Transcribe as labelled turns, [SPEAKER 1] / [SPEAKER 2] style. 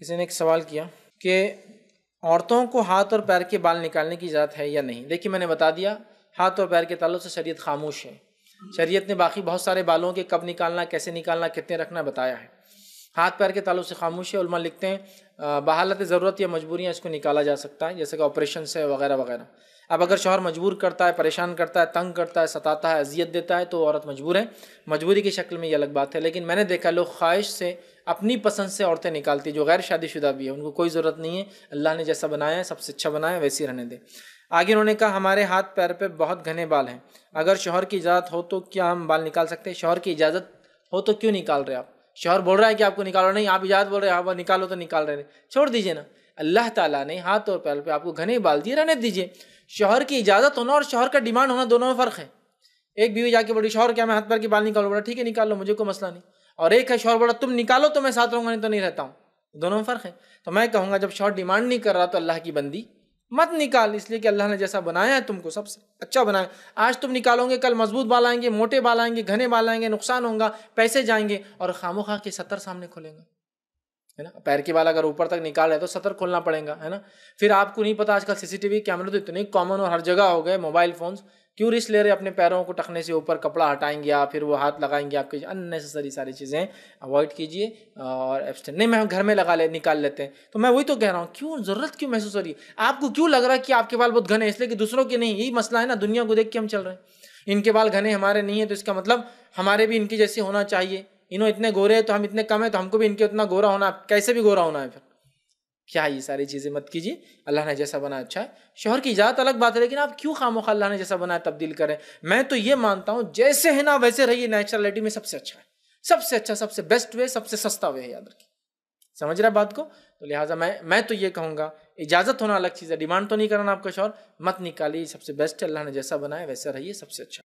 [SPEAKER 1] کسی نے ایک سوال کیا کہ عورتوں کو ہاتھ اور پیر کے بال نکالنے کی اجازت ہے یا نہیں دیکھیے میں نے بتا دیا ہاتھ اور پیر کے تعلق سے شریعت خاموش ہے شریعت نے باقی بہت سارے بالوں کے کب نکالنا کیسے نکالنا کتنے رکھنا بتایا ہے ہاتھ پیر کے تعلق خاموش ہے علماء لکھتے ہیں بحالت ضرورت یا مجبوریاں اس کو نکالا جا سکتا ہے جیسے کہ آپریشن سے وغیرہ وغیرہ اب اگر شوہر مجبور کرتا ہے پریشان کرتا ہے تنگ کرتا ہے ستاتا ہے اذیت دیتا ہے تو عورت مجبور ہے مجبوری کی شکل میں یہ الگ بات ہے لیکن میں نے دیکھا لوگ خواہش سے اپنی پسند سے عورتیں نکالتی جو غیر شادی شدہ بھی ہیں ان کو کوئی ضرورت نہیں ہے اللہ نے جیسا بنایا ہے سب سے اچھا بنایا ویسی رہنے دے آگے انہوں نے کہا ہمارے ہاتھ پیر پہ بہت گھنے بال ہیں اگر شوہر کی اجازت ہو تو کیا ہم بال نکال سکتے ہیں شوہر کی اجازت ہو تو کیوں نکال رہے آپ شوہر بول رہا ہے کہ آپ کو نکالو نہیں آپ اجازت بول رہے ہیں آپ نکالو تو نکال رہے ہیں چھوڑ دیجیے نا اللہ تعالیٰ نے ہاتھ اور پیر پہ آپ کو گھنے بال دیے رہنے دیجیے شوہر کی اجازت ہونا اور شوہر کا ڈیمانڈ ہونا دونوں میں فرق ہے ایک بیوی جا کے بڑی شوہر کیا میں ہاتھ پر کی بال نکالو بڑا ٹھیک ہے نکال لو مجھے کوئی مسئلہ نہیں اور ایک ہے شوہر بڑا تم نکالو تو میں ساتھ رہوں گا نہیں تو نہیں رہتا ہوں دونوں میں فرق ہے تو میں کہوں گا جب شوہر ڈیمانڈ نہیں کر رہا تو اللہ کی بندی مت نکال اس کہ اللہ نے جیسا بنایا ہے تم کو سب سے اچھا بنایا آج تم نکالو گے کل مضبوط بال آئیں گے موٹے بال آئیں گے گھنے بال آئیں گے نقصان ہوگا پیسے جائیں گے اور خام خواہ کے سطر سامنے کھولیں گا ہے نا پیر کے بال اگر اوپر تک نکال رہے تو سطر کھولنا پڑے گا ہے نا پھر آپ کو نہیں پتا آج کل سی سی ٹی وی کیمرے تو اتنے کامن اور ہر جگہ ہو گئے موبائل فونس کیوں رسک لے رہے اپنے پیروں کو ٹکنے سے اوپر کپڑا ہٹائیں گے یا پھر وہ ہاتھ لگائیں گے آپ کے یہ ساری چیزیں اوائڈ کیجیے اور ایبسٹین نہیں میں گھر میں لگا لے نکال لیتے ہیں تو میں وہی تو کہہ رہا ہوں کیوں ضرورت کیوں محسوس ہو رہی ہے آپ کو کیوں لگ رہا ہے کہ آپ کے بال بہت گھنے ہیں اس لیے کہ دوسروں کے نہیں یہی مسئلہ ہے نا دنیا کو دیکھ کے ہم چل رہے ہیں ان کے بال گھنے ہمارے نہیں ہیں تو اس کا مطلب ہمارے بھی ان کے جیسے ہونا چاہیے انہوں اتنے گورے ہیں تو ہم اتنے کم ہیں تو ہم کو بھی ان کے اتنا گورا ہونا کیسے بھی گورا ہونا ہے پھر کیا ہے یہ ساری چیزیں مت کیجیے اللہ نے جیسا بنا اچھا ہے شہر کی اجازت الگ بات ہے لیکن آپ کیوں خاموخہ خواہ اللہ نے جیسا بنا ہے تبدیل کریں میں تو یہ مانتا ہوں جیسے ہے نا ویسے رہیے نیچرلٹی میں سب سے اچھا ہے سب سے اچھا سب سے بیسٹ وے سب سے سستا وے ہے یاد رکھیے سمجھ رہا بات کو تو لہٰذا میں میں تو یہ کہوں گا اجازت ہونا الگ چیز ہے ڈیمانڈ تو نہیں کرنا آپ کا شوہر مت نکالیے سب سے بیسٹ ہے اللہ نے جیسا بنا ہے ویسا رہیے سب سے اچھا